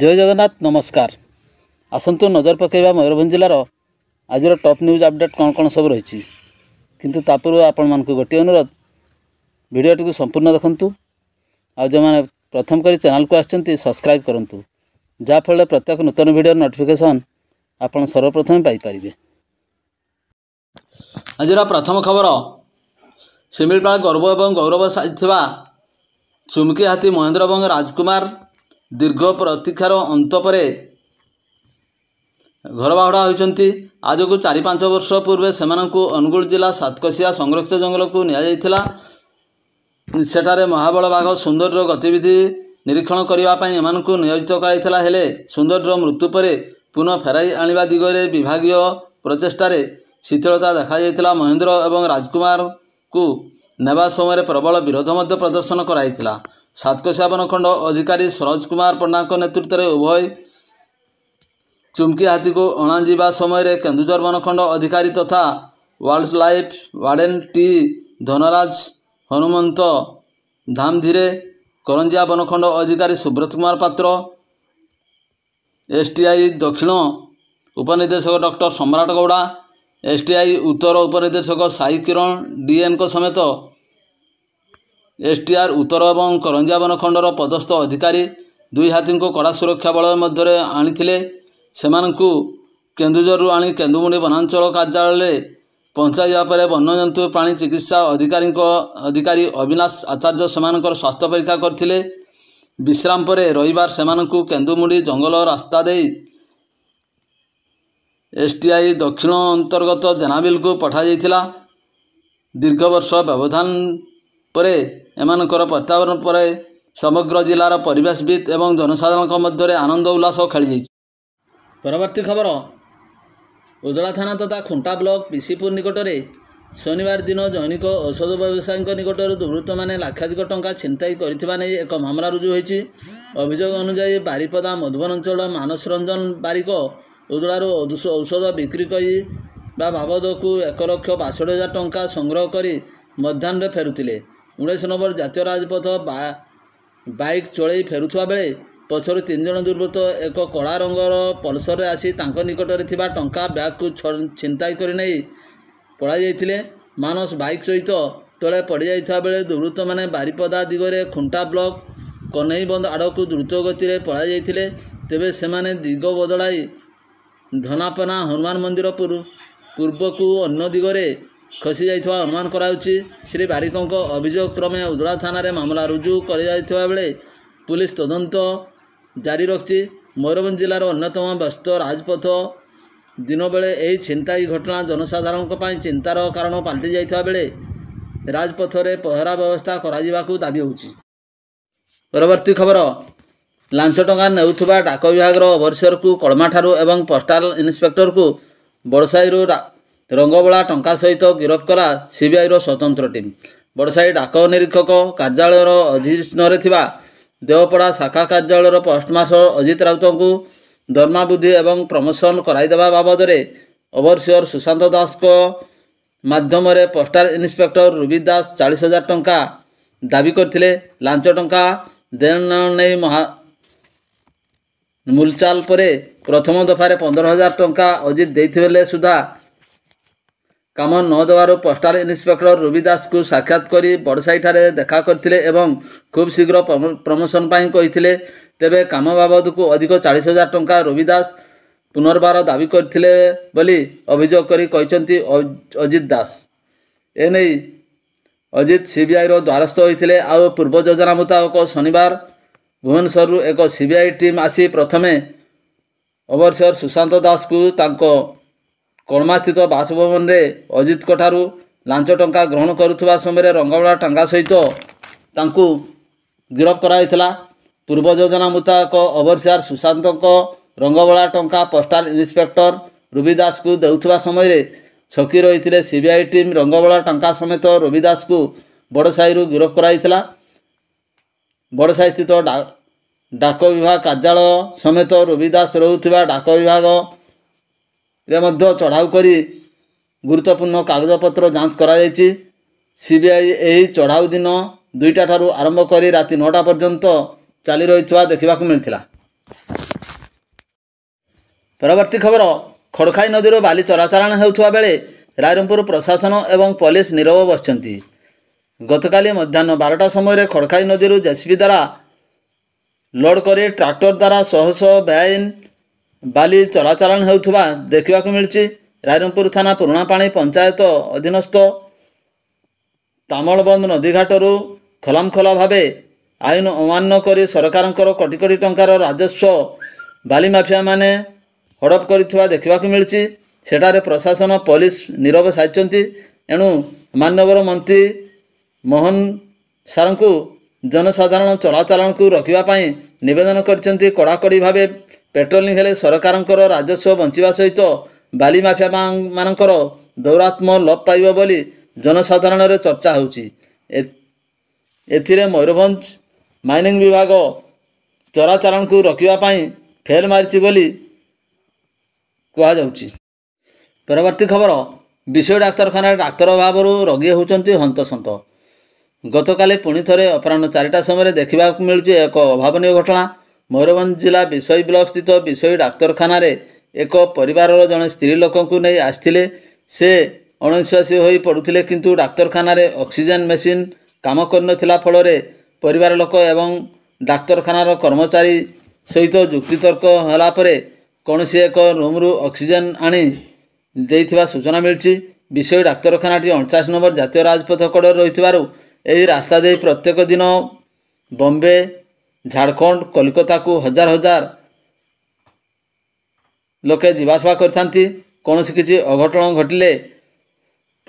ଜୟ ଜଗନ୍ନାଥ ନମସ୍କାର ଆସନ୍ତୁ ନଜର ପକାଇବା ମୟୂରଭଞ୍ଜ ଜିଲ୍ଲାର ଆଜିର ଟପ୍ ନ୍ୟୁଜ୍ ଅପଡ଼େଟ୍ କ'ଣ କ'ଣ ସବୁ ରହିଛି କିନ୍ତୁ ତା ପୂର୍ବରୁ ଆପଣମାନଙ୍କୁ ଗୋଟିଏ ଅନୁରୋଧ ଭିଡ଼ିଓଟିକୁ ସମ୍ପୂର୍ଣ୍ଣ ଦେଖନ୍ତୁ ଆଉ ଯେଉଁମାନେ ପ୍ରଥମ କରି ଚ୍ୟାନେଲ୍କୁ ଆସିଛନ୍ତି ସବସ୍କ୍ରାଇବ୍ କରନ୍ତୁ ଯାହାଫଳରେ ପ୍ରତ୍ୟେକ ନୂତନ ଭିଡ଼ିଓ ନୋଟିଫିକେସନ୍ ଆପଣ ସର୍ବପ୍ରଥମେ ପାଇପାରିବେ ଆଜିର ପ୍ରଥମ ଖବର ଶିମିଳିପାଳ ଗର୍ବ ଏବଂ ଗୌରବ ସାଜିଥିବା ଚୁମକି ହାତୀ ମହେନ୍ଦ୍ର ଏବଂ ରାଜକୁମାର ଦୀର୍ଘ ପ୍ରତୀକ୍ଷାର ଅନ୍ତ ପରେ ଘର ବାହୁଡ଼ା ହୋଇଛନ୍ତି ଆଜକୁ ଚାରି ପାଞ୍ଚ ବର୍ଷ ପୂର୍ବେ ସେମାନଙ୍କୁ ଅନୁଗୁଳ ଜିଲ୍ଲା ସାତକୋଶିଆ ସଂରକ୍ଷିତ ଜଙ୍ଗଲକୁ ନିଆଯାଇଥିଲା ସେଠାରେ ମହାବଳ ବାଘ ସୁନ୍ଦରର ଗତିବିଧି ନିରୀକ୍ଷଣ କରିବା ପାଇଁ ଏମାନଙ୍କୁ ନିୟୋଜିତ କରାଯାଇଥିଲା ହେଲେ ସୁନ୍ଦରର ମୃତ୍ୟୁ ପରେ ପୁନଃ ଫେରାଇ ଆଣିବା ଦିଗରେ ବିଭାଗୀୟ ପ୍ରଚେଷ୍ଟାରେ ଶିଥିଳତା ଦେଖାଯାଇଥିଲା ମହେନ୍ଦ୍ର ଏବଂ ରାଜକୁମାରଙ୍କୁ ନେବା ସମୟରେ ପ୍ରବଳ ବିରୋଧ ମଧ୍ୟ ପ୍ରଦର୍ଶନ କରାଯାଇଥିଲା ସାତକଶିଆ ବନଖଣ୍ଡ ଅଧିକାରୀ ସରୋଜ କୁମାର ପଣ୍ଡାଙ୍କ ନେତୃତ୍ୱରେ ଉଭୟ ଚୁମ୍କି ହାତୀକୁ ଅଣାଯିବା ସମୟରେ କେନ୍ଦୁଝର ବନଖଣ୍ଡ ଅଧିକାରୀ ତଥା wild life warden T Dhanraj Hanumant ଧାମଧିରେ କରଞ୍ଜିଆ ବନଖଣ୍ଡ ଅଧିକାରୀ ସୁବ୍ରତ କୁମାର ପାତ୍ର ଏସ୍ଟିଆଇ ଦକ୍ଷିଣ ଉପନିର୍ଦ୍ଦେଶକ ଡକ୍ଟର ସମ୍ରାଟ ଗୌଡ଼ା ଏସ୍ଟିଆଇ ଉତ୍ତର ଉପନିର୍ଦ୍ଦେଶକ ସାଇ କିରଣ ଡିଏନ୍ଙ୍କ ସମେତ ଏସ୍ ଏସ୍ଟିଆର୍ ଉତ୍ତର ଏବଂ କରଞ୍ଜାବନ ଖଣ୍ଡର ପଦସ୍ଥ ଅଧିକାରୀ ଦୁଇ ହାତୀଙ୍କୁ କଡ଼ା ସୁରକ୍ଷା ବଳ ମଧ୍ୟରେ ଆଣିଥିଲେ ସେମାନଙ୍କୁ କେନ୍ଦୁଝରରୁ ଆଣି କେନ୍ଦୁମୁଣ୍ଡି ବନାଞ୍ଚଳ କାର୍ଯ୍ୟାଳୟରେ ପହଞ୍ଚାଯିବା ପରେ ବନ୍ୟଜନ୍ତୁ ପ୍ରାଣୀ ଚିକିତ୍ସା ଅଧିକାରୀଙ୍କ ଅଧିକାରୀ ଅବିନାଶ ଆଚାର୍ଯ୍ୟ ସେମାନଙ୍କର ସ୍ୱାସ୍ଥ୍ୟ ପରୀକ୍ଷା କରିଥିଲେ ବିଶ୍ରାମ ପରେ ରହିବାର ସେମାନଙ୍କୁ କେନ୍ଦୁମୁଣ୍ଡି ଜଙ୍ଗଲ ରାସ୍ତା ଦେଇ ଏସ୍ ଟି ଆଇ ଦକ୍ଷିଣ ଅନ୍ତର୍ଗତ ଜେନାବିଲ୍କୁ ପଠାଯାଇଥିଲା ଦୀର୍ଘ ବର୍ଷ ବ୍ୟବଧାନ ପରେ ଏମାନଙ୍କର ପ୍ରତ୍ୟାବରଣ ପରେ ସମଗ୍ର ଜିଲ୍ଲାର ପରିବେଶବିତ୍ ଏବଂ ଜନସାଧାରଣଙ୍କ ମଧ୍ୟରେ ଆନନ୍ଦ ଉଲ୍ଲାସ ଖେଳିଯାଇଛି ପରବର୍ତ୍ତୀ ଖବର ଉଦଳା ଥାନା ତଥା ଖୁଣ୍ଟା ବ୍ଲକ ପିସିପୁର ନିକଟରେ ଶନିବାର ଦିନ ଜୈନିକ ଔଷଧ ବ୍ୟବସାୟୀଙ୍କ ନିକଟରୁ ଦୁର୍ବୃତ୍ତମାନେ ଲକ୍ଷାଧିକ ଟଙ୍କା ଛିନ୍ତାଇ କରିଥିବା ନେଇ ଏକ ମାମଲା ରୁଜୁ ହୋଇଛି ଅଭିଯୋଗ ଅନୁଯାୟୀ ବାରିପଦା ମଧୁବନ ଅଞ୍ଚଳ ମାନସ ରଞ୍ଜନ ବାରିକ ଉଦଳାରୁ ଔଷଧ ବିକ୍ରି କରି ବା ବାବଦକୁ ଏକ ଲକ୍ଷ ବାଷଠି ହଜାର ଟଙ୍କା ସଂଗ୍ରହ କରି ମଧ୍ୟାହ୍ନରେ ଫେରୁଥିଲେ ଉଣେଇଶ ନମ୍ବର ଜାତୀୟ ରାଜପଥ ବାଇକ୍ ଚଳେଇ ଫେରୁଥିବା ବେଳେ ପଛରୁ ତିନିଜଣ ଦୁର୍ବୃତ୍ତ ଏକ କଳା ରଙ୍ଗର ପଲ୍ସର୍ରେ ଆସି ତାଙ୍କ ନିକଟରେ ଥିବା ଟଙ୍କା ବ୍ୟାଗ୍କୁ ଛିନ୍ତାଇ କରି ନେଇ ପଳାଇଯାଇଥିଲେ ମାନସ ବାଇକ୍ ସହିତ ତଳେ ପଡ଼ିଯାଇଥିବା ବେଳେ ଦୁର୍ବୃତ୍ତମାନେ ବାରିପଦା ଦିଗରେ ଖୁଣ୍ଟା ବ୍ଲକ୍ କନେଇବନ୍ଦ ଆଡ଼କୁ ଦ୍ରୁତ ଗତିରେ ପଳାଇଯାଇଥିଲେ ତେବେ ସେମାନେ ଦିଗ ବଦଳାଇ ଧନାପନା ହନୁମାନ ମନ୍ଦିର ପୂର୍ବକୁ ଅନ୍ୟ ଦିଗରେ ଖସି ଯାଇଥିବା ଅନୁମାନ କରାଯାଉଛି ଶ୍ରୀ ବାରିକଙ୍କ ଅଭିଯୋଗ କ୍ରମେ ଉଦଳା ଥାନାରେ ମାମଲା ରୁଜୁ କରାଯାଇଥିବା ବେଳେ ପୁଲିସ୍ ତଦନ୍ତ ଜାରି ରଖିଛି ମୟୂରଭଞ୍ଜ ଜିଲ୍ଲାର ଅନ୍ୟତମ ବ୍ୟସ୍ତ ରାଜପଥ ଦିନବେଳେ ଏହି ଛିନ୍ତାଇ ଘଟଣା ଜନସାଧାରଣଙ୍କ ପାଇଁ ଚିନ୍ତାର କାରଣ ପାଲଟି ଯାଇଥିବା ବେଳେ ରାଜପଥରେ ପହରା ବ୍ୟବସ୍ଥା କରାଯିବାକୁ ଦାବି ହେଉଛି ପରବର୍ତ୍ତୀ ଖବର ଲାଞ୍ଚ ଟଙ୍କା ନେଉଥିବା ଡାକ ବିଭାଗର ଅବସରକୁ କଳମାଠାରୁ ଏବଂ ପୋଷ୍ଟାଲ ଇନ୍ସପେକ୍ଟରକୁ ବଡ଼ସାହିରୁ ରଙ୍ଗବଳା ଟଙ୍କା ସହିତ ଗିରଫ କଲା ସିବିଆଇର ସ୍ୱତନ୍ତ୍ର ଟିମ୍ ବଡ଼ସାହି ଡାକ ନିରୀକ୍ଷକ କାର୍ଯ୍ୟାଳୟର ଅଧୀନରେ ଥିବା ଦେଓପଡ଼ା ଶାଖା କାର୍ଯ୍ୟାଳୟର ପୋଷ୍ଟମାଷ୍ଟର ଅଜିତ ରାଉତଙ୍କୁ ଦରମା ବୃଦ୍ଧି ଏବଂ ପ୍ରମୋସନ୍ କରାଇଦେବା ବାବଦରେ ଓଭରସିଅର ସୁଶାନ୍ତ ଦାସଙ୍କ ମାଧ୍ୟମରେ ପୋଷ୍ଟାଲ ଇନ୍ସପେକ୍ଟର ରୁବି ଦାସ ଚାଳିଶ ହଜାର ଟଙ୍କା ଦାବି କରିଥିଲେ ଲାଞ୍ଚ ଟଙ୍କା ଦେଣ ନେଇ ମହା ମୁଲଚାଲ ପରେ ପ୍ରଥମ ଦଫାରେ ପନ୍ଦର ହଜାର ଟଙ୍କା ଅଜିତ ଦେଇଥିବେ ସୁଦ୍ଧା କାମ ନ ଦେବାରୁ ପୋଷ୍ଟାଲ ଇନ୍ସପେକ୍ଟର ରୁବି ଦାସଙ୍କୁ ସାକ୍ଷାତ କରି ବଡ଼ସାହିଠାରେ ଦେଖା କରିଥିଲେ ଏବଂ ଖୁବ୍ ଶୀଘ୍ର ପ୍ରମୋସନ ପାଇଁ କହିଥିଲେ ତେବେ କାମ ବାବଦକୁ ଅଧିକ ଚାଳିଶ ହଜାର ଟଙ୍କା ରୁବି ଦାସ ପୁନର୍ବାର ଦାବି କରିଥିଲେ ବୋଲି ଅଭିଯୋଗ କରି କହିଛନ୍ତି ଅଜିତ ଦାସ ଏନେଇ ଅଜିତ ସିବିଆଇର ଦ୍ୱାରସ୍ଥ ହୋଇଥିଲେ ଆଉ ପୂର୍ବ ଯୋଜନା ମୁତାବକ ଶନିବାର ଭୁବନେଶ୍ୱରରୁ ଏକ ସିବିଆଇ ଟିମ୍ ଆସି ପ୍ରଥମେ ଅବସର ସୁଶାନ୍ତ ଦାସଙ୍କୁ ତାଙ୍କ କଳମାସ୍ଥିତ ବାସଭବନରେ ଅଜିତଙ୍କଠାରୁ ଲାଞ୍ଚ ଟଙ୍କା ଗ୍ରହଣ କରୁଥିବା ସମୟରେ ରଙ୍ଗବଳା ଟଙ୍କା ସହିତ ତାଙ୍କୁ ଗିରଫ କରାଯାଇଥିଲା ପୂର୍ବ ଯୋଜନା ମୁତାବକ ଅବରସିଆର ସୁଶାନ୍ତଙ୍କ ରଙ୍ଗବଳା ଟଙ୍କା ପୋଷ୍ଟାଲ ଇନ୍ସପେକ୍ଟର ରୁବି ଦାସକୁ ଦେଉଥିବା ସମୟରେ ଛକି ରହିଥିଲେ ସିବିଆଇ ଟିମ୍ ରଙ୍ଗବଳା ଟଙ୍କା ସମେତ ରବି ଦାସଙ୍କୁ ବଡ଼ସାହିରୁ ଗିରଫ କରାଯାଇଥିଲା ବଡ଼ସାହିସ୍ଥିତ ଡାକ ବିଭାଗ କାର୍ଯ୍ୟାଳୟ ସମେତ ରୁବି ଦାସ ରହୁଥିବା ଡାକ ବିଭାଗ ରେ ମଧ୍ୟ ଚଢ଼ାଉ କରି ଗୁରୁତ୍ୱପୂର୍ଣ୍ଣ କାଗଜପତ୍ର ଯାଞ୍ଚ କରାଯାଇଛି ସିବିଆଇ ଏହି ଚଢ଼ାଉ ଦିନ ଦୁଇଟା ଠାରୁ ଆରମ୍ଭ କରି ରାତି ନଅଟା ପର୍ଯ୍ୟନ୍ତ ଚାଲି ରହିଥିବା ଦେଖିବାକୁ ମିଳିଥିଲା ପରବର୍ତ୍ତୀ ଖବର ଖଡ଼ଖାଇ ନଦୀରୁ ବାଲି ଚରାଚାଳନ ହେଉଥିବା ବେଳେ ରାଇରଙ୍ଗପୁର ପ୍ରଶାସନ ଏବଂ ପୋଲିସ ନିରବ ବସିଛନ୍ତି ଗତକାଲି ମଧ୍ୟାହ୍ନ ବାରଟା ସମୟରେ ଖଡ଼ଖାଇ ନଦୀରୁ ଜେସିବି ଦ୍ୱାରା ଲୋଡ଼ କରି ଟ୍ରାକ୍ଟର ଦ୍ୱାରା ଶହ ଶହ ବେଆଇନ ବାଲି ଚଳାଚଳ ହେଉଥିବା ଦେଖିବାକୁ ମିଳିଛି ରାଇରଙ୍ଗପୁର ଥାନା ପୁରୁଣାପାଣି ପଞ୍ଚାୟତ ଅଧୀନସ୍ଥ ତାମଳବନ୍ଦ ନଦୀଘାଟରୁ ଖୋଲାମଖୋଲା ଭାବେ ଆଇନ ଅମାନ୍ୟ କରି ସରକାରଙ୍କର କୋଟି କୋଟି ଟଙ୍କାର ରାଜସ୍ୱ ବାଲି ମାଫିଆମାନେ ହଡ଼ପ କରିଥିବା ଦେଖିବାକୁ ମିଳିଛି ସେଠାରେ ପ୍ରଶାସନ ପୋଲିସ ନିରବ ସାଜିଛନ୍ତି ଏଣୁ ମାନ୍ୟବର ମନ୍ତ୍ରୀ ମୋହନ ସାର୍ଙ୍କୁ ଜନସାଧାରଣ ଚଳାଚଳକୁ ରଖିବା ପାଇଁ ନିବେଦନ କରିଛନ୍ତି କଡ଼ାକଡ଼ି ଭାବେ ପେଟ୍ରୋଲିଂ ହେଲେ ସରକାରଙ୍କର ରାଜସ୍ୱ ବଞ୍ଚିବା ସହିତ ବାଲି ମାଫିଆ ମାନଙ୍କର ଦୌରାତ୍ମ ଲୋପ ପାଇବ ବୋଲି ଜନସାଧାରଣରେ ଚର୍ଚ୍ଚା ହେଉଛି ଏଥିରେ ମୟୂରଭଞ୍ଜ ମାଇନିଂ ବିଭାଗ ଚରାଚରଣକୁ ରୋକିବା ପାଇଁ ଫେଲ୍ ମାରିଛି ବୋଲି କୁହାଯାଉଛି ପରବର୍ତ୍ତୀ ଖବର ବିଶ୍ୱ ଡାକ୍ତରଖାନାରେ ଡାକ୍ତର ଅଭାବରୁ ରୋଗୀ ହେଉଛନ୍ତି ହନ୍ତସନ୍ତ ଗତକାଲି ପୁଣି ଥରେ ଅପରାହ୍ନ ଚାରିଟା ସମୟରେ ଦେଖିବାକୁ ମିଳୁଛି ଏକ ଅଭାବନୀୟ ଘଟଣା ମୟୂରଭଞ୍ଜ ଜିଲ୍ଲା ବିଷୋଇ ବ୍ଲକସ୍ଥିତ ବିଷୟ ଡାକ୍ତରଖାନାରେ ଏକ ପରିବାରର ଜଣେ ସ୍ତ୍ରୀ ଲୋକଙ୍କୁ ନେଇ ଆସିଥିଲେ ସେ ଅଣଶାସୀ ହୋଇ ପଡ଼ୁଥିଲେ କିନ୍ତୁ ଡାକ୍ତରଖାନାରେ ଅକ୍ସିଜେନ୍ ମେସିନ୍ କାମ କରିନଥିଲା ଫଳରେ ପରିବାର ଲୋକ ଏବଂ ଡାକ୍ତରଖାନାର କର୍ମଚାରୀ ସହିତ ଯୁକ୍ତିତର୍କ ହେଲା ପରେ କୌଣସି ଏକ ରୁମ୍ରୁ ଅକ୍ସିଜେନ୍ ଆଣି ଦେଇଥିବା ସୂଚନା ମିଳିଛି ବିଷୟ ଡାକ୍ତରଖାନାଟି ଅଣଚାଶ ନମ୍ବର ଜାତୀୟ ରାଜପଥ କଡ଼ରେ ରହିଥିବାରୁ ଏହି ରାସ୍ତା ଦେଇ ପ୍ରତ୍ୟେକ ଦିନ ବମ୍ବେ ଝାଡ଼ଖଣ୍ଡ କଲିକତାକୁ ହଜାର ହଜାର ଲୋକେ ଯିବା ଆସିବା କରିଥାନ୍ତି କୌଣସି କିଛି ଅଘଟଣ ଘଟିଲେ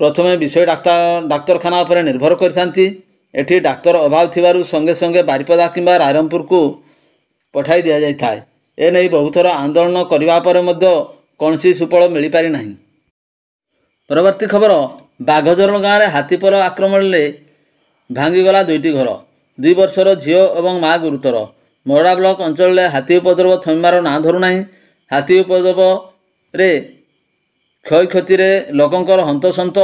ପ୍ରଥମେ ବିଷୟ ଡାକ୍ତର ଡାକ୍ତରଖାନା ଉପରେ ନିର୍ଭର କରିଥାନ୍ତି ଏଠି ଡାକ୍ତର ଅଭାବ ଥିବାରୁ ସଙ୍ଗେ ସଙ୍ଗେ ବାରିପଦା କିମ୍ବା ରାଇରମ୍ପୁରକୁ ପଠାଇ ଦିଆଯାଇଥାଏ ଏ ନେଇ ବହୁଥର ଆନ୍ଦୋଳନ କରିବା ପରେ ମଧ୍ୟ କୌଣସି ସୁଫଳ ମିଳିପାରିନାହିଁ ପରବର୍ତ୍ତୀ ଖବର ବାଘଚରଣ ଗାଁରେ ହାତୀପର ଆକ୍ରମଣରେ ଭାଙ୍ଗିଗଲା ଦୁଇଟି ଘର ଦୁଇ ବର୍ଷର ଝିଅ ଏବଂ ମା ଗୁରୁତର ମରଡ଼ା ବ୍ଲକ ଅଞ୍ଚଳରେ ହାତୀ ଉପଦ୍ରବ ଥମିବାର ନାଁ ଧରୁନାହିଁ ହାତୀ ଉପଦ୍ରବରେ କ୍ଷୟକ୍ଷତିରେ ଲୋକଙ୍କର ହନ୍ତସନ୍ତ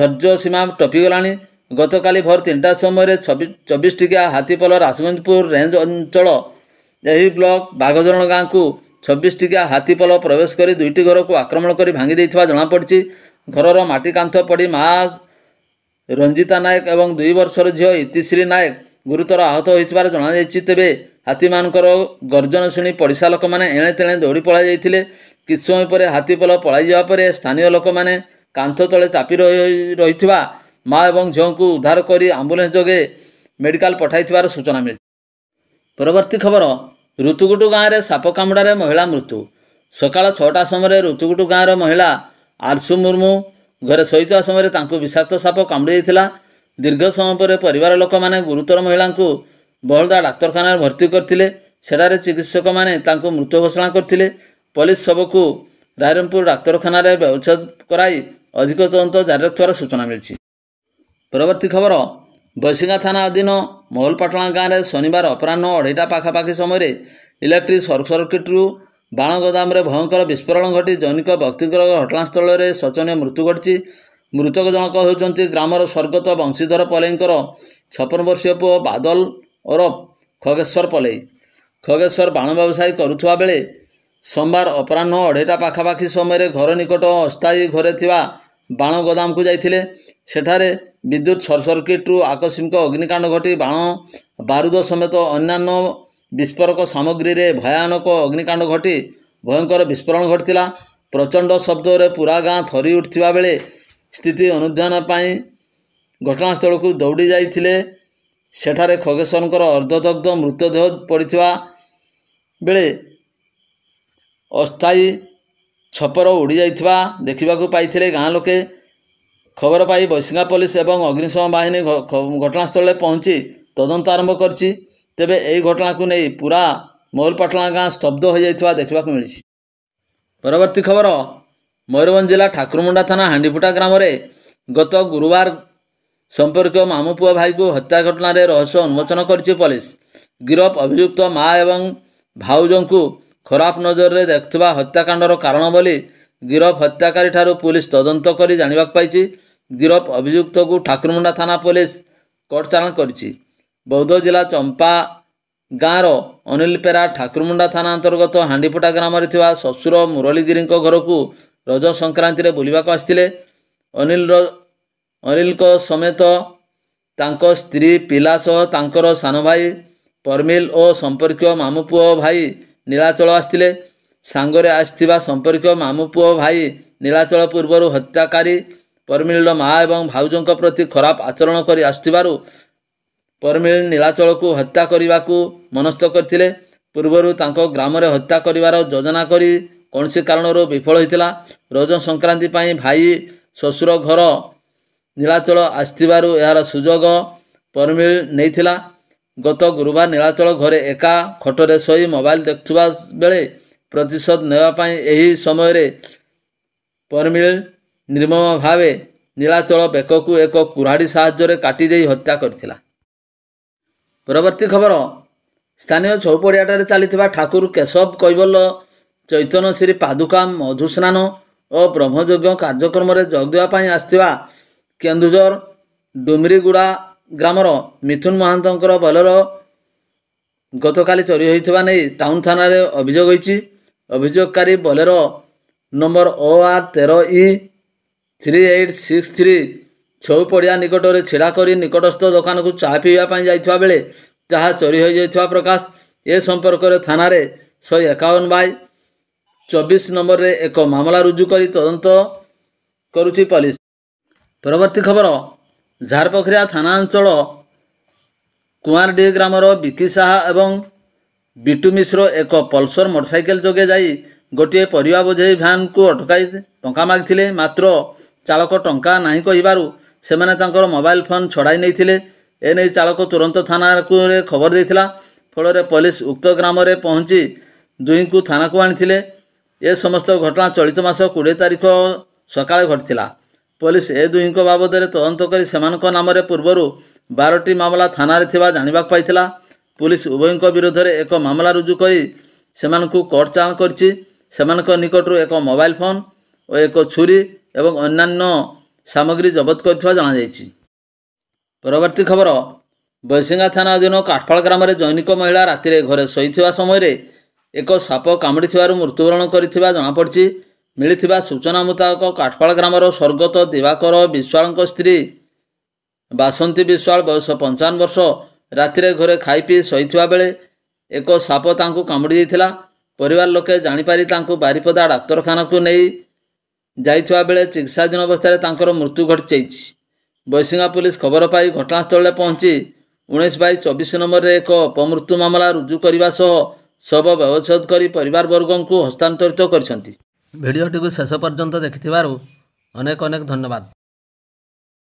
ଧୈର୍ଯ୍ୟ ସୀମା ଟପିଗଲାଣି ଗତକାଲି ଭୋର ତିନିଟା ସମୟରେ ଛବିଶ ଚବିଶ ଟିକିଆ ହାତୀପଲ ରାସଗଞ୍ଜପୁର ରେଞ୍ଜ ଅଞ୍ଚଳ ଏହି ବ୍ଲକ ବାଘଜରଣ ଗାଁକୁ ଛବିଶ ଟିକିଆ ହାତୀପଲ ପ୍ରବେଶ କରି ଦୁଇଟି ଘରକୁ ଆକ୍ରମଣ କରି ଭାଙ୍ଗି ଦେଇଥିବା ଜଣାପଡ଼ିଛି ଘରର ମାଟି କାନ୍ଥ ପଡ଼ି ମା ରଞ୍ଜିତା ନାୟକ ଏବଂ ଦୁଇ ବର୍ଷର ଝିଅ ଇତିଶ୍ରୀ ନାୟକ ଗୁରୁତର ଆହତ ହୋଇଥିବାର ଜଣାଯାଇଛି ତେବେ ହାତୀମାନଙ୍କର ଗର୍ଜନ ଶୁଣି ପଡ଼ିଶା ଲୋକମାନେ ଏଣେ ତେଣେ ଦୌଡ଼ି ପଳାଇଯାଇଥିଲେ କିଛି ସମୟ ପରେ ହାତୀ ପୋଲ ପଳାଇଯିବା ପରେ ସ୍ଥାନୀୟ ଲୋକମାନେ କାନ୍ଥ ତଳେ ଚାପି ରହି ରହିଥିବା ମା ଏବଂ ଝିଅଙ୍କୁ ଉଦ୍ଧାର କରି ଆମ୍ବୁଲାନ୍ସ ଯୋଗେ ମେଡ଼ିକାଲ ପଠାଇଥିବାର ସୂଚନା ମିଳିଛି ପରବର୍ତ୍ତୀ ଖବର ଋତୁକୁଟୁ ଗାଁରେ ସାପ କାମୁଡ଼ାରେ ମହିଳା ମୃତ୍ୟୁ ସକାଳ ଛଅଟା ସମୟରେ ଋତୁକୁଟୁ ଗାଁର ମହିଳା ଆର୍ସୁ ମୁର୍ମୁ ଘରେ ଶୋଇଥିବା ସମୟରେ ତାଙ୍କୁ ବିଷାକ୍ତ ସାପ କାମୁଡ଼ି ଯାଇଥିଲା ଦୀର୍ଘ ସମୟ ପରେ ପରିବାର ଲୋକମାନେ ଗୁରୁତର ମହିଳାଙ୍କୁ ବହଳଦା ଡାକ୍ତରଖାନାରେ ଭର୍ତ୍ତି କରିଥିଲେ ସେଠାରେ ଚିକିତ୍ସକମାନେ ତାଙ୍କୁ ମୃତ ଘୋଷଣା କରିଥିଲେ ପୋଲିସ ଶବକୁ ରାଇରମପୁର ଡାକ୍ତରଖାନାରେ ବ୍ୟବଚ୍ଛେଦ କରାଇ ଅଧିକ ତଦନ୍ତ ଜାରି ରଖିଥିବାର ସୂଚନା ମିଳିଛି ପରବର୍ତ୍ତୀ ଖବର ବୈଶିଙ୍ଗା ଥାନା ଅଧୀନ ମହୁଲପାଟଣା ଗାଁରେ ଶନିବାର ଅପରାହ୍ନ ଅଢ଼େଇଟା ପାଖାପାଖି ସମୟରେ ଇଲେକ୍ଟ୍ରିକ୍ ସର୍ଟ ସର୍କିଟ୍ରୁ ବାଣ ଗୋଦାମରେ ଭୟଙ୍କର ବିସ୍ଫୋରଣ ଘଟି ଜୈନିକ ବ୍ୟକ୍ତିଙ୍କର ଘଟଣାସ୍ଥଳରେ ଶୋଚନୀୟ ମୃତ୍ୟୁ ଘଟିଛି ମୃତକ ଜଣକ ହେଉଛନ୍ତି ଗ୍ରାମର ସ୍ୱର୍ଗତ ବଂଶୀଧର ପଲେଇଙ୍କର ଛପନ ବର୍ଷୀୟ ପୁଅ ବାଦଲ ଓରଫ ଖଗେଶ୍ୱର ପଲେଇ ଖଗେଶ୍ୱର ବାଣ ବ୍ୟବସାୟୀ କରୁଥିବା ବେଳେ ସୋମବାର ଅପରାହ୍ନ ଅଢ଼େଇଟା ପାଖାପାଖି ସମୟରେ ଘର ନିକଟ ଅସ୍ଥାୟୀ ଘରେ ଥିବା ବାଣ ଗୋଦାମକୁ ଯାଇଥିଲେ ସେଠାରେ ବିଦ୍ୟୁତ୍ ସର୍ଟ ସର୍କିଟ୍ରୁ ଆକସ୍ମିକ ଅଗ୍ନିକାଣ୍ଡ ଘଟି ବାଣ ବାରୁଦ ସମେତ ଅନ୍ୟାନ୍ୟ ବିସ୍ଫୋରକ ସାମଗ୍ରୀରେ ଭୟାନକ ଅଗ୍ନିକାଣ୍ଡ ଘଟି ଭୟଙ୍କର ବିସ୍ଫୋରଣ ଘଟିଥିଲା ପ୍ରଚଣ୍ଡ ଶବ୍ଦରେ ପୁରା ଗାଁ ଥରି ଉଠିଥିବା ବେଳେ ସ୍ଥିତି ଅନୁଧ୍ୟାନ ପାଇଁ ଘଟଣାସ୍ଥଳକୁ ଦୌଡ଼ି ଯାଇଥିଲେ ସେଠାରେ ଖଗେଶ୍ୱରଙ୍କର ଅର୍ଦ୍ଧଦଗ୍ଧ ମୃତଦେହ ପଡ଼ିଥିବା ବେଳେ ଅସ୍ଥାୟୀ ଛପର ଉଡ଼ିଯାଇଥିବା ଦେଖିବାକୁ ପାଇଥିଲେ ଗାଁ ଲୋକେ ଖବର ପାଇ ବୈଶିଙ୍ଗା ପୋଲିସ ଏବଂ ଅଗ୍ନିଶମ ବାହିନୀ ଘଟଣାସ୍ଥଳରେ ପହଞ୍ଚି ତଦନ୍ତ ଆରମ୍ଭ କରିଛି ତେବେ ଏହି ଘଟଣାକୁ ନେଇ ପୁରା ମୟୂରପାଟଣା ଗାଁ ସ୍ତବ୍ଧ ହୋଇଯାଇଥିବା ଦେଖିବାକୁ ମିଳିଛି ପରବର୍ତ୍ତୀ ଖବର ମୟୂରଭଞ୍ଜ ଜିଲ୍ଲା ଠାକୁରମୁଣ୍ଡା ଥାନା ହାଣ୍ଡିପୁଟା ଗ୍ରାମରେ ଗତ ଗୁରୁବାର ସମ୍ପର୍କୀୟ ମାମୁଁ ପୁଅ ଭାଇକୁ ହତ୍ୟା ଘଟଣାରେ ରହସ୍ୟ ଉନ୍ମୋଚନ କରିଛି ପୋଲିସ ଗିରଫ ଅଭିଯୁକ୍ତ ମା ଏବଂ ଭାଉଜଙ୍କୁ ଖରାପ ନଜରରେ ଦେଖୁଥିବା ହତ୍ୟାକାଣ୍ଡର କାରଣ ବୋଲି ଗିରଫ ହତ୍ୟାକାରୀଠାରୁ ପୁଲିସ୍ ତଦନ୍ତ କରି ଜାଣିବାକୁ ପାଇଛି ଗିରଫ ଅଭିଯୁକ୍ତକୁ ଠାକୁରମୁଣ୍ଡା ଥାନା ପୋଲିସ କୋର୍ଟ ଚାଲାଣ କରିଛି ବୌଦ୍ଧ ଜିଲ୍ଲା ଚମ୍ପା ଗାଁର ଅନିଲ ଠାକୁରମୁଣ୍ଡା ଥାନା ଅନ୍ତର୍ଗତ ହାଣ୍ଡିପଟା ଗ୍ରାମରେ ଥିବା ଶ୍ୱଶୁର ମୁରଲୀଗିରିଙ୍କ ଘରକୁ ରଜ ସଂକ୍ରାନ୍ତିରେ ବୁଲିବାକୁ ଆସିଥିଲେ ଅନିଲର ଅନିଲଙ୍କ ସମେତ ତାଙ୍କ ସ୍ତ୍ରୀ ପିଲା ସହ ତାଙ୍କର ସାନ ଭାଇ ପରମିଲ ଓ ସମ୍ପର୍କୀୟ ମାମୁଁ ପୁଅ ଭାଇ ନୀଳାଚଳ ଆସିଥିଲେ ସାଙ୍ଗରେ ଆସିଥିବା ସମ୍ପର୍କୀୟ ମାମୁଁ ପୁଅ ଭାଇ ନୀଳାଚଳ ପୂର୍ବରୁ ହତ୍ୟାକାରୀ ପରମିଲର ମାଆ ଏବଂ ଭାଉଜଙ୍କ ପ୍ରତି ଖରାପ ଆଚରଣ କରି ଆସୁଥିବାରୁ ପରମିଳ ନୀଳାଚଳକୁ ହତ୍ୟା କରିବାକୁ ମନସ୍ଥ କରିଥିଲେ ପୂର୍ବରୁ ତାଙ୍କ ଗ୍ରାମରେ ହତ୍ୟା କରିବାର ଯୋଜନା କରି କୌଣସି କାରଣରୁ ବିଫଳ ହୋଇଥିଲା ରଜ ସଂକ୍ରାନ୍ତି ପାଇଁ ଭାଇ ଶ୍ୱଶୁର ଘର ନୀଳାଚଳ ଆସିଥିବାରୁ ଏହାର ସୁଯୋଗ ପରମିଳ ନେଇଥିଲା ଗତ ଗୁରୁବାର ନୀଳାଚଳ ଘରେ ଏକା ଖଟରେ ଶୋଇ ମୋବାଇଲ ଦେଖୁଥିବା ବେଳେ ପ୍ରତିଶୋଧ ନେବା ପାଇଁ ଏହି ସମୟରେ ପରମିଳ ନିର୍ମମ ଭାବେ ନୀଳାଚଳ ବେକକୁ ଏକ କୁରାଢ଼ୀ ସାହାଯ୍ୟରେ କାଟି ଦେଇ ହତ୍ୟା କରିଥିଲା ପରବର୍ତ୍ତୀ ଖବର ସ୍ଥାନୀୟ ଚୌପଡ଼ିଆଠାରେ ଚାଲିଥିବା ଠାକୁର କେଶବ କୈବଲ ଚୈତନ୍ୟ ଶ୍ରୀ ପାଦୁକା ମଧୁସ୍ନାନ ଓ ବ୍ରହ୍ମଯଜ୍ଞ କାର୍ଯ୍ୟକ୍ରମରେ ଯୋଗ ଦେବା ପାଇଁ ଆସିଥିବା କେନ୍ଦୁଝର ଡୁମରିଗୁଡ଼ା ଗ୍ରାମର ମିଥୁନ ମହାନ୍ତଙ୍କର ବଲର ଗତକାଲି ଚୋରି ହୋଇଥିବା ନେଇ ଟାଉନ୍ ଥାନାରେ ଅଭିଯୋଗ ହୋଇଛି ଅଭିଯୋଗକାରୀ ବଲେର ନମ୍ବର ଓ ଆର୍ ତେର E three eight six three ଛଉ ପଡ଼ିଆ ନିକଟରେ ଛିଡ଼ା କରି ନିକଟସ୍ଥ ଦୋକାନକୁ ଚା ପିଇବା ପାଇଁ ଯାଇଥିବା ବେଳେ ତାହା ଚୋରି ହୋଇଯାଇଥିବା ପ୍ରକାଶ ଏ ସମ୍ପର୍କରେ ଥାନାରେ ଶହେ ଏକାବନ ବାଇ ଚବିଶ ନମ୍ବରରେ ଏକ ମାମଲା ରୁଜୁ କରି ତଦନ୍ତ କରୁଛି ପୋଲିସ ପରବର୍ତ୍ତୀ ଖବର ଝାରପୋଖରିଆ ଥାନା ଅଞ୍ଚଳ କୁଆଁରଡି ଗ୍ରାମର ବିକି ସାହା ଏବଂ ବିଟୁ ମିଶ୍ର ଏକ ପଲ୍ସର ମୋଟରସାଇକେଲ ଯୋଗେ ଯାଇ ଗୋଟିଏ ପରିବା ବୋଝେଇ ଭ୍ୟାନ୍କୁ ଅଟକାଇ ଟଙ୍କା ମାଗିଥିଲେ ମାତ୍ର ଚାଳକ ଟଙ୍କା ନାହିଁ କହିବାରୁ ସେମାନେ ତାଙ୍କର ମୋବାଇଲ ଫୋନ୍ ଛଡ଼ାଇ ନେଇଥିଲେ ଏ ନେଇ ଚାଳକ ତୁରନ୍ତ ଥାନାକୁ ଖବର ଦେଇଥିଲା ଫଳରେ ପୋଲିସ ଉକ୍ତ ଗ୍ରାମରେ ପହଞ୍ଚି ଦୁହିଁଙ୍କୁ ଥାନାକୁ ଆଣିଥିଲେ ଏ ସମସ୍ତ ଘଟଣା ଚଳିତ ମାସ କୋଡ଼ିଏ ତାରିଖ ସକାଳେ ଘଟିଥିଲା ପୋଲିସ ଏ ଦୁହିଁଙ୍କ ବାବଦରେ ତଦନ୍ତ କରି ସେମାନଙ୍କ ନାମରେ ପୂର୍ବରୁ ବାରଟି ମାମଲା ଥାନାରେ ଥିବା ଜାଣିବାକୁ ପାଇଥିଲା ପୁଲିସ୍ ଉଭୟଙ୍କ ବିରୁଦ୍ଧରେ ଏକ ମାମଲା ରୁଜୁ କରି ସେମାନଙ୍କୁ କୋର୍ଟ ଚାଲାଣ କରିଛି ସେମାନଙ୍କ ନିକଟରୁ ଏକ ମୋବାଇଲ ଫୋନ୍ ଓ ଏକ ଛୁରୀ ଏବଂ ଅନ୍ୟାନ୍ୟ ସାମଗ୍ରୀ ଜବତ କରିଥିବା ଜଣାଯାଇଛି ପରବର୍ତ୍ତୀ ଖବର ବୈଶିଙ୍ଗା ଥାନା ଅଧୀନ କାଠପାଳ ଗ୍ରାମରେ ଜୈନିକ ମହିଳା ରାତିରେ ଘରେ ଶୋଇଥିବା ସମୟରେ ଏକ ସାପ କାମୁଡ଼ିଥିବାରୁ ମୃତ୍ୟୁବରଣ କରିଥିବା ଜଣାପଡ଼ିଛି ମିଳିଥିବା ସୂଚନା ମୁତାବକ କାଠପାଳ ଗ୍ରାମର ସ୍ୱର୍ଗତ ଦିବାକର ବିଶ୍ୱାଳଙ୍କ ସ୍ତ୍ରୀ ବାସନ୍ତୀ ବିଶ୍ୱାଳ ବୟସ ପଞ୍ଚାବନ ବର୍ଷ ରାତିରେ ଘରେ ଖାଇପିଇ ଶୋଇଥିବା ବେଳେ ଏକ ସାପ ତାଙ୍କୁ କାମୁଡ଼ି ଦେଇଥିଲା ପରିବାର ଲୋକେ ଜାଣିପାରି ତାଙ୍କୁ ବାରିପଦା ଡାକ୍ତରଖାନାକୁ ନେଇ ଯାଇଥିବା ବେଳେ ଚିକିତ୍ସାଧୀନ ଅବସ୍ଥାରେ ତାଙ୍କର ମୃତ୍ୟୁ ଘଟିଯାଇଛି ବୈଶିଙ୍ଗା ପୋଲିସ ଖବର ପାଇ ଘଟଣାସ୍ଥଳରେ ପହଞ୍ଚି ଉଣେଇଶ ବାଇ ଚବିଶ ନମ୍ବରରେ ଏକ ଅପମୃତ୍ୟୁ ମାମଲା ରୁଜୁ କରିବା ସହ ଶବ ବ୍ୟବଚ୍ଛେଦ କରି ପରିବାରବର୍ଗଙ୍କୁ ହସ୍ତାନ୍ତରିତ କରିଛନ୍ତି ଭିଡ଼ିଓଟିକୁ ଶେଷ ପର୍ଯ୍ୟନ୍ତ ଦେଖିଥିବାରୁ ଅନେକ ଅନେକ ଧନ୍ୟବାଦ